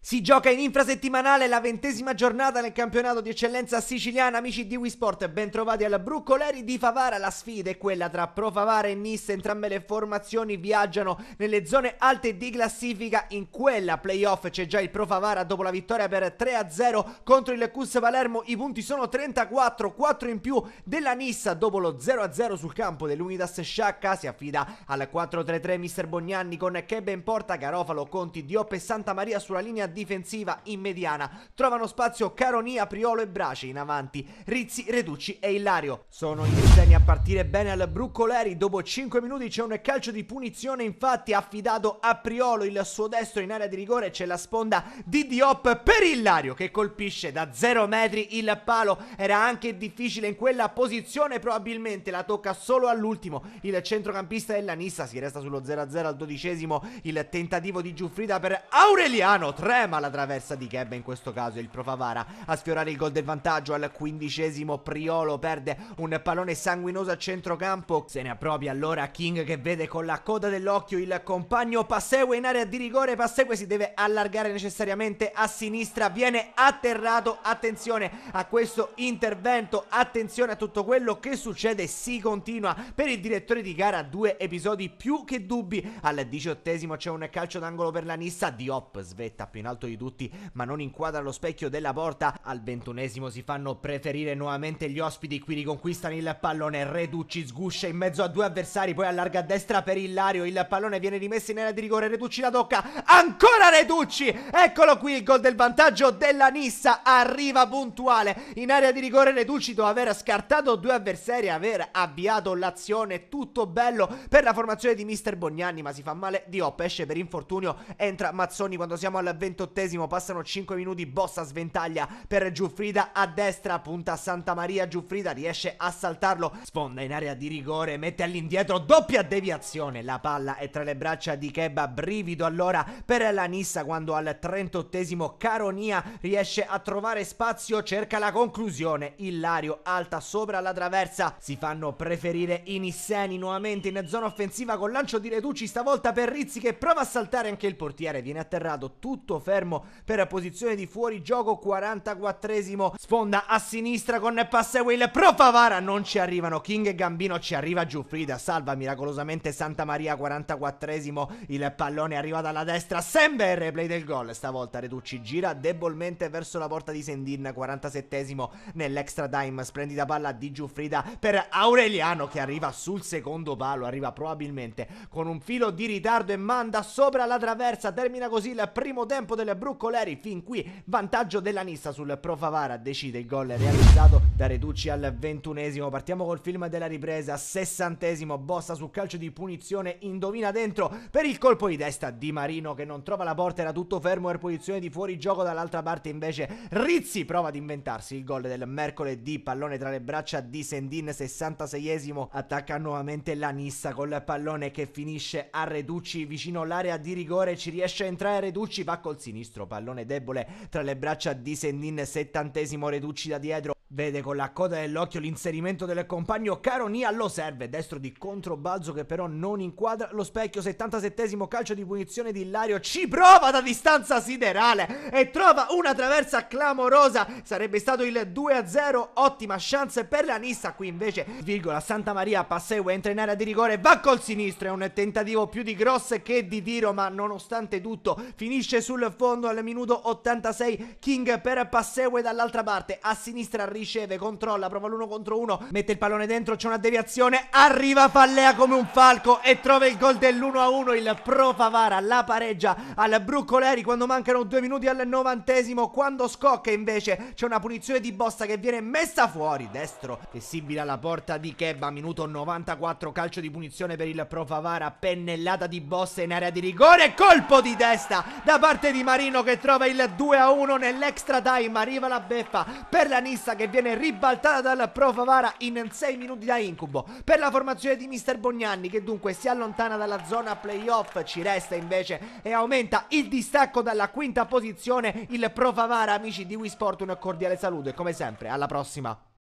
Si gioca in infrasettimanale la ventesima giornata nel campionato di eccellenza siciliana. Amici di Wisport, ben trovati al Bruccoleri di Favara. La sfida è quella tra Pro Favara e Nice. Entrambe le formazioni viaggiano nelle zone alte di classifica. In quella playoff c'è già il Pro Favara dopo la vittoria per 3-0 contro il Cus Palermo. I punti sono 34, 4 in più della Nissa dopo lo 0-0 sul campo dell'Unidas Sciacca. Si affida al 4-3-3 Mister Bognanni con Kebe in porta, Garofalo, Conti, Diop e Santa Maria sulla linea difensiva in mediana. Trovano spazio Caronia, Priolo e Brace in avanti. Rizzi, Reducci e Illario. Sono gli esterni a partire bene al Bruccoleri. Dopo 5 minuti c'è un calcio di punizione, infatti, affidato a Priolo il suo destro in area di rigore. C'è la sponda di Diop per Illario che colpisce da 0 metri il palo. Era anche difficile in quella posizione, probabilmente la tocca solo all'ultimo. Il centrocampista della Nissa si resta sullo 0-0 al dodicesimo. Il tentativo di Giuffrida per Aureliano 3 problema eh, la traversa di Kebba in questo caso, il Profavara a sfiorare il gol del vantaggio al quindicesimo Priolo perde un pallone sanguinoso a centrocampo, se ne appropria allora King che vede con la coda dell'occhio il compagno Passegue in area di rigore, Passegue si deve allargare necessariamente a sinistra, viene atterrato, attenzione a questo intervento, attenzione a tutto quello che succede, si continua per il direttore di gara, due episodi più che dubbi, al diciottesimo c'è un calcio d'angolo per la Nissa, Diop svetta più in alto di tutti, ma non inquadra lo specchio della porta. Al ventunesimo si fanno preferire nuovamente gli ospiti, qui riconquistano il pallone. Reducci sguscia in mezzo a due avversari, poi allarga a destra per Illario. Il pallone viene rimesso in area di rigore. Reducci la tocca, ancora Reducci! Eccolo qui il gol del vantaggio della Nissa. Arriva puntuale in area di rigore. Reducci dopo aver scartato due avversari, aver avviato l'azione. Tutto bello per la formazione di Mister Bognani, ma si fa male. di Diop esce per infortunio. Entra Mazzoni quando siamo al 20 48esimo, passano 5 minuti, Bossa sventaglia per Giuffrida a destra, punta Santa Maria, Giuffrida riesce a saltarlo, sfonda in area di rigore, mette all'indietro, doppia deviazione, la palla è tra le braccia di Keba, brivido allora per la Nissa quando al 38esimo Caronia riesce a trovare spazio, cerca la conclusione, Ilario alta sopra la traversa, si fanno preferire i Nisseni nuovamente in zona offensiva con lancio di Reducci stavolta per Rizzi che prova a saltare anche il portiere, viene atterrato tutto fermo per posizione di fuori gioco 44esimo sfonda a sinistra con passe pro Profavara non ci arrivano King e Gambino ci arriva Giuffrida salva miracolosamente Santa Maria 44esimo il pallone arriva dalla destra sembra il replay del gol stavolta Reducci gira debolmente verso la porta di Sendin 47esimo nell'extra time splendida palla di Giuffrida per Aureliano che arriva sul secondo palo arriva probabilmente con un filo di ritardo e manda sopra la traversa termina così il primo tempo del Bruccoleri fin qui vantaggio della Nissa sul Profavara. decide il gol realizzato da Reducci al ventunesimo partiamo col film della ripresa sessantesimo Bossa sul calcio di punizione indovina dentro per il colpo di testa di Marino che non trova la porta era tutto fermo per posizione di fuori gioco dall'altra parte invece Rizzi prova ad inventarsi il gol del mercoledì pallone tra le braccia di Sendin 66esimo attacca nuovamente la Nissa col pallone che finisce a Reducci vicino all'area di rigore ci riesce a entrare Reducci va col sinistro, pallone debole tra le braccia di Sendin, settantesimo Reducci da dietro, Vede con la coda dell'occhio l'inserimento del compagno Caronia lo serve, destro di controbalzo che però non inquadra lo specchio, 77 calcio di punizione di Ilario, ci prova da distanza siderale e trova una traversa clamorosa, sarebbe stato il 2-0, ottima chance per la Nissa, qui invece virgola Santa Maria Passeu entra in area di rigore, va col sinistro, è un tentativo più di grosse che di tiro ma nonostante tutto finisce sul fondo al minuto 86, King per Passeu dall'altra parte, a sinistra arriva riceve, controlla, prova l'uno contro uno, mette il pallone dentro, c'è una deviazione, arriva Fallea come un falco e trova il gol dell'1-1, il Pro Favara la pareggia al Bruccoleri quando mancano due minuti al novantesimo, quando scocca invece c'è una punizione di Bossa che viene messa fuori, destro che sibila la porta di Kebba, minuto 94, calcio di punizione per il Pro Favara, pennellata di Bossa in area di rigore, colpo di testa da parte di Marino che trova il 2-1 nell'extra time, arriva la beffa per la Nissa che viene ribaltata dal Pro Favara in 6 minuti da incubo per la formazione di Mister Bognanni che dunque si allontana dalla zona playoff, ci resta invece e aumenta il distacco dalla quinta posizione il Pro Favara, amici di Wii Sport un cordiale saluto e come sempre alla prossima.